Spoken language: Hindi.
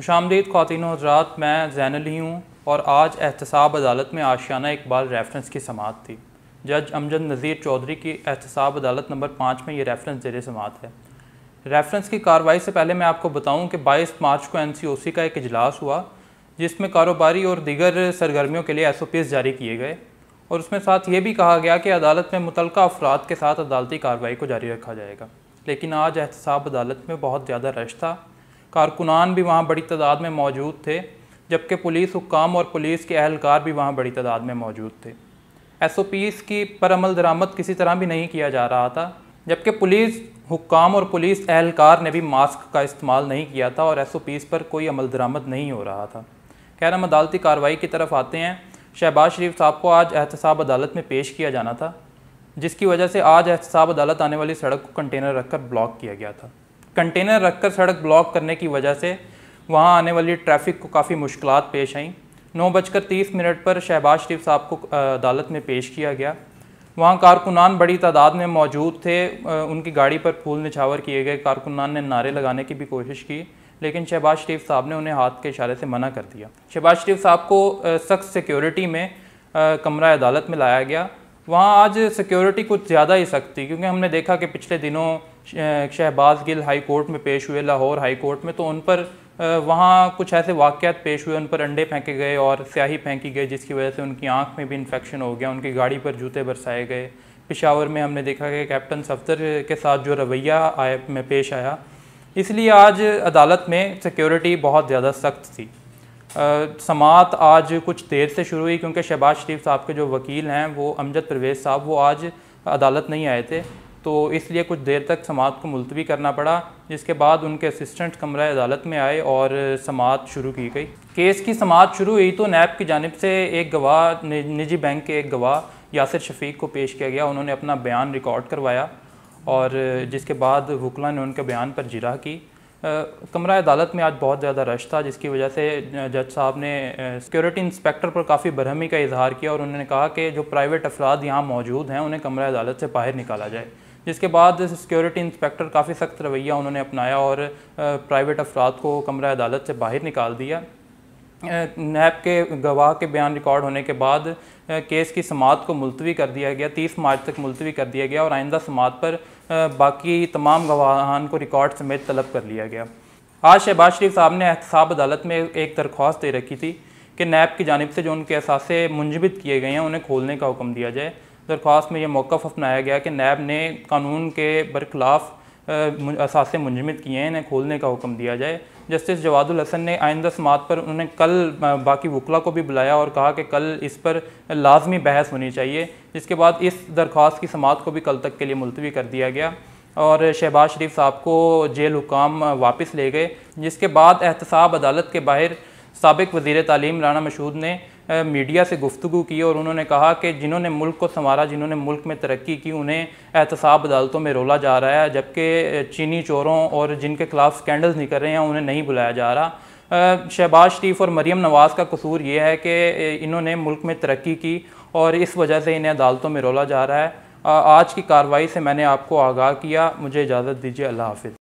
खुश आमदीद खातिन हजरात मैं जैनली हूँ और आज एहतसाब अदालत में आशियाना इकबाल रेफरेंस की समात थी जज अमजद नज़ीर चौधरी की एहतसाब अदालत नंबर पाँच में ये रेफरेंस जेर समात है रेफरेंस की कार्रवाई से पहले मैं आपको बताऊं कि 22 मार्च को एनसीओसी का एक इजलास हुआ जिसमें कारोबारी और दीगर सरगर्मियों के लिए एस ओ पी एस जारी किए गए और उसमें साथ ये भी कहा गया कि अदालत में मुतल अफराद के साथ अदालती कार्रवाई को जारी रखा जाएगा लेकिन आज एहतसाब अदालत में बहुत ज़्यादा रश था कारकुनान भी वहाँ बड़ी तादाद में मौजूद थे जबकि पुलिस हुकाम और पुलिस के अहलकार भी वहाँ बड़ी तादाद में मौजूद थे एस ओ पीज़ की पर अमल दरामद किसी तरह भी नहीं किया जा रहा था जबकि पुलिस हुकाम और पुलिस अहलकार ने भी मास्क का इस्तेमाल नहीं किया था और एस ओ पीज़ पर कोई अमल दरामद नहीं हो रहा था खैर हम अदालती कार्रवाई की तरफ आते हैं शहबाज शरीफ साहब को आज एहतसाब अदालत में पेश किया जाना था जिसकी वजह से आज एहतसाब अदालत आने वाली सड़क को कंटेनर रखकर ब्लॉक किया गया था कंटेनर रखकर सड़क ब्लॉक करने की वजह से वहाँ आने वाली ट्रैफिक को काफ़ी मुश्किल पेश आईं नौ बजकर तीस मिनट पर शहबाज शरीफ साहब को अदालत में पेश किया गया वहाँ कारकुनान बड़ी तादाद में मौजूद थे उनकी गाड़ी पर फूल निछावर किए गए कारकुनान ने नारे लगाने की भी कोशिश की लेकिन शहबाज शरीफ साहब ने उन्हें हाथ के इशारे से मना कर दिया शहबाज शरीफ साहब को सख्त सिक्योरिटी में कमरा अदालत में लाया गया वहाँ आज सिक्योरिटी कुछ ज़्यादा ही सख्त थी क्योंकि हमने देखा कि पिछले दिनों शहबाज गिल हाई कोर्ट में पेश हुए लाहौर हाई कोर्ट में तो उन पर वहाँ कुछ ऐसे वाक़ात पेश हुए उन पर अंडे फेंके गए और स्याही फेंकी गई जिसकी वजह से उनकी आँख में भी इन्फेक्शन हो गया उनकी गाड़ी पर जूते बरसाए गए पिशावर में हमने देखा कि कैप्टन सफ्तर के साथ जो रवैया आए में पेश आया इसलिए आज अदालत में सिक्योरिटी बहुत ज़्यादा सख्त थी समात आज कुछ देर से शुरू हुई क्योंकि शहबाज शरीफ साहब के जो वकील हैं वो अमजद परवेज़ साहब वो आज अदालत नहीं आए थे तो इसलिए कुछ देर तक समात को मुलतवी करना पड़ा जिसके बाद उनके असिस्टेंट कमरा अदालत में आए और समात शुरू की गई केस की समात शुरू हुई तो नैब की जानब से एक गवाह निजी बैंक के एक गवाह यासिर शफीक को पेश किया गया उन्होंने अपना बयान रिकॉर्ड करवाया और जिसके बाद वकला ने उनके बयान पर जिरा की कमरा अदालत में आज बहुत ज़्यादा रश था जिसकी वजह से जज साहब ने सिक्योरिटी इंस्पेक्टर पर काफ़ी बरहमी का इजहार किया और उन्होंने कहा कि जो प्राइवेट अफराद यहाँ मौजूद हैं उन्हें कमरा अदालत से बाहर निकाला जाए जिसके बाद सिक्योरिटी इंस्पेक्टर काफ़ी सख्त रवैया उन्होंने अपनाया और प्राइवेट अफराद को कमरा अदालत से बाहर निकाल दिया नैब के गवाह के बयान रिकॉर्ड होने के बाद केस की समात को मुलतवी कर दिया गया तीस मार्च तक मुलतवी कर दिया गया और आइंदा समात पर बाकी तमाम गवाहान को रिकॉर्ड समेत तलब कर लिया गया आज शहबाज शरीफ साहब ने एहतसाब अदालत में एक दरख्वास्त दे रखी थी कि नैब की जानब से जो उनके असासे मुंजबित किए गए हैं उन्हें खोलने का हुक्म दिया जाए दरख्वास्त में यह मौक़ अपनाया गया कि नैब ने कानून के बरखिलाफ़ असासे मुंजमद किए हैं इन्हें खोलने का हुक्म दिया जाए जस्टिस जवादुल हसन ने आइंदा समात पर उन्होंने कल बाकी वकला को भी बुलाया और कहा कि कल इस पर लाजमी बहस होनी चाहिए जिसके बाद इस दरख्वास्त की समात को भी कल तक के लिए मुलतवी कर दिया गया और शहबाज शरीफ साहब को जेल हुकाम वापस ले गए जिसके बाद एहतसाब अदालत के बाहर सबक वज़ी तालीम राना मशहूद ने मीडिया से गुफ्तु की और उन्होंने कहा कि जिन्होंने मुल्क को संवारा जिन्होंने मुल्क में तरक्की की उन्हें एहतसाब अदालतों में रोला जा रहा है जबकि चीनी चोरों और जिनके खिलाफ स्कैंडल्स निकल रहे हैं उन्हें नहीं बुलाया जा रहा शहबाज शरीफ और मरीम नवाज़ का कसूर ये है कि इन्होंने मुल्क में तरक्की की और इस वजह से इन्हें अदालतों में रोला जा रहा है आज की कार्रवाई से मैंने आपको आगाह किया मुझे इजाज़त दीजिए अल्लाह हाफ